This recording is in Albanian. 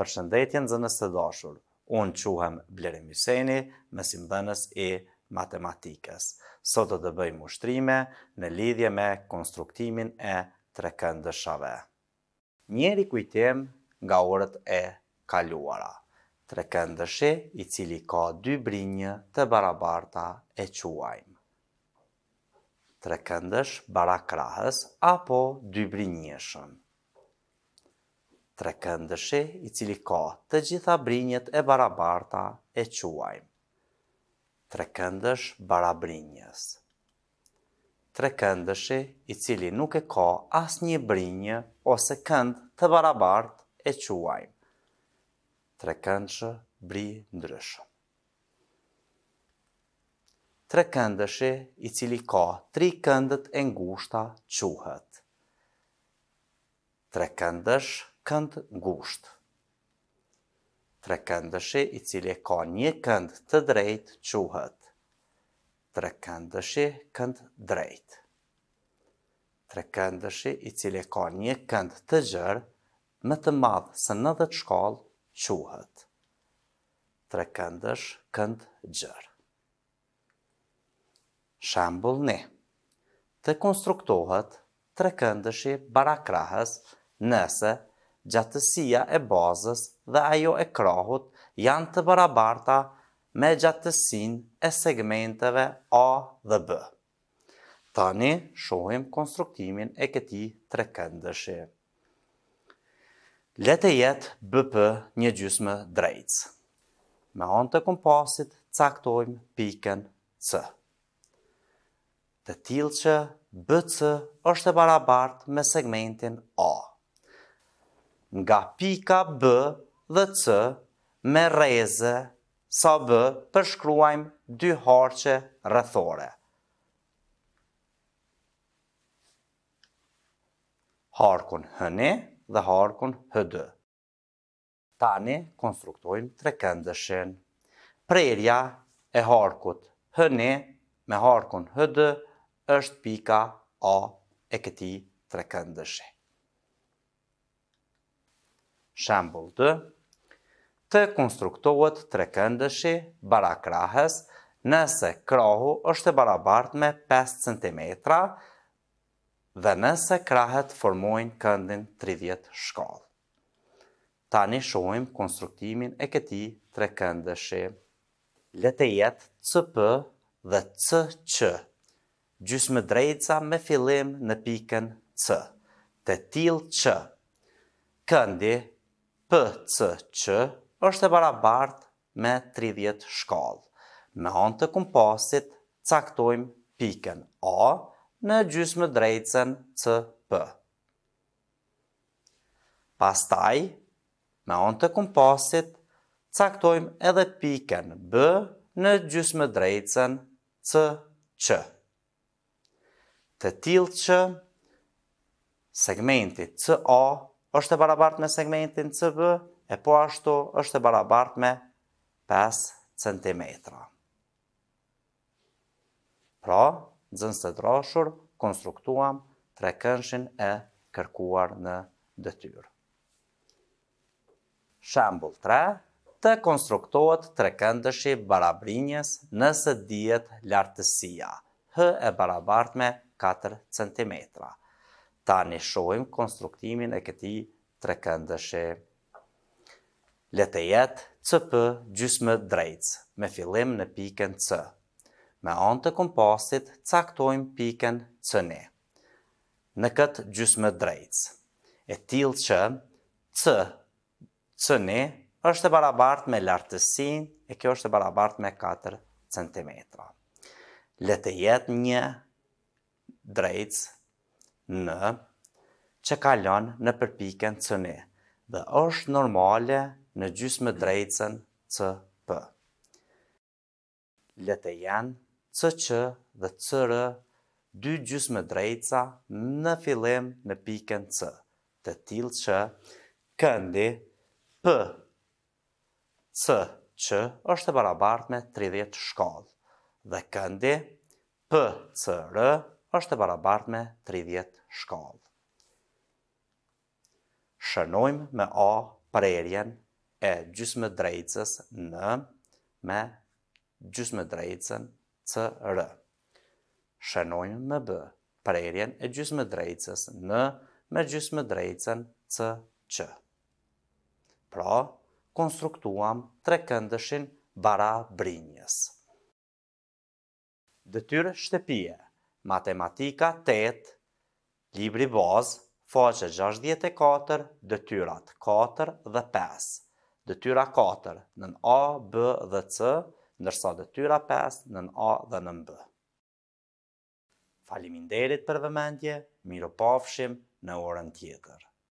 Për shëndetjen zënës të dashur, unë quhem Blerim Myseni, mësim dhenës i matematikës. Sot do të bëjmë ushtrime në lidhje me konstruktimin e tre këndëshave. Njeri kujtim nga orët e kaluara. Tre këndëshe i cili ka dy brinjë të barabarta e quajmë. Tre këndësh barakrahës apo dy brinjëshën tre këndëshe i cili ka të gjitha brinjët e barabarta e quajmë. Tre këndësh barabrinjës Tre këndëshe i cili nuk e ka asë një brinjë ose këndë të barabartë e quajmë. Tre këndëshe bri ndryshë Tre këndëshe i cili ka tri këndët e ngushta quhet. Tre këndësh kënd ngusht. Tre këndëshi i cili ka një kënd të drejt quhet. Tre këndëshi kënd drejt. Tre këndëshi i cili ka një kënd të gjërë më të madhë së në dhe të shkallë quhet. Tre këndësh kënd gjërë. Shambull ne. Të konstruktohet tre këndëshi barakrahës nëse gjatësia e bazës dhe ajo e krahut janë të barabarta me gjatësin e segmenteve A dhe B. Tani, shohim konstruktimin e këti tre këndëshe. Lete jetë BP një gjysme drejtës. Me onë të kompasit, caktojmë piken C. Të tilë që BC është e barabartë me segmentin A nga pika B dhe C me reze sa B përshkruajmë dy harqe rëthore. Harkun hëni dhe harkun hëdë. Tani konstruktojmë tre këndëshin. Prerja e harkut hëni me harkun hëdë është pika A e këti tre këndëshin. Shambull 2, të konstruktohet tre këndëshi barakrahes nëse krahu është e barabart me 5 cm dhe nëse krahet formojnë këndin 30 shkall. Tani shohim konstruktimin e këti tre këndëshi. Lete jetë CP dhe CQ, gjysë me drejca me fillim në pikën C, të tilë Q. Këndi PCQ është e barabartë me 30 shkallë. Me anë të kompasit, caktojmë pikën A në gjysë më CP. Pastaj, me anë të kompasit, caktojmë edhe pikën B në gjysmë më drejtësën CQ. Të tilë që segmentit CA është e barabartë me segmentin CB, e po ashtu është e barabart me 5 cm. Pra, dëzënës të drashur, konstruktuam frekënshin e kërkuar në dëtyrë. Shambull 3 të konstruktuat tre këndëshi barabrinjes nëse djetë lartësia, hë e barabart me 4 cm ta në shohim konstruktimin e këti tre këndëshe. Letë jetë CP gjysë më drejtës, me fillim në piken C. Me antë të kompasit, caktojmë piken C në. Në këtë gjysë më drejtës, e tilë që C, është e barabart me lartësin, e kjo është e barabart me 4 cm. Letë jetë një drejtës në që kalon në përpiken cë dhe është normale në gjysë më drejcen cë për. Lete janë cë që dhe rë dy gjysë më drejca në filim në piken cë, të tilë që këndi për cë që është e barabart me 30 shkollë dhe këndi për cërë është e barabart me 30 shkallë. Shënojmë me A prerjen e gjysme drejtës në me gjysme drejtësën cë rë. Shënojmë me B prerjen e gjysme drejtës në me gjysme drejtësën cë që. Pra, konstruktuam tre këndëshin bara brinjës. Dëtyrë shtepije. Matematika 8, Libri Boz, faqe 64, dëtyrat 4 dhe 5. Dëtyra 4 nën A, B dhe C, nërsa dëtyra 5 nën A dhe nën B. Faliminderit për vëmendje, miro pafshim në orën tjetër.